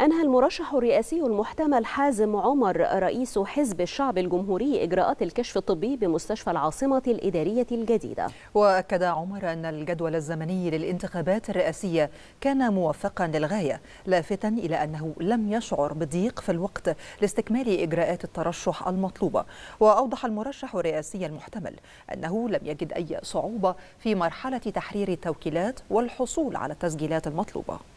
أنهى المرشح الرئاسي المحتمل حازم عمر رئيس حزب الشعب الجمهوري إجراءات الكشف الطبي بمستشفى العاصمة الإدارية الجديدة وأكد عمر أن الجدول الزمني للانتخابات الرئاسية كان موفقا للغاية لافتا إلى أنه لم يشعر بضيق في الوقت لاستكمال إجراءات الترشح المطلوبة وأوضح المرشح الرئاسي المحتمل أنه لم يجد أي صعوبة في مرحلة تحرير التوكيلات والحصول على التسجيلات المطلوبة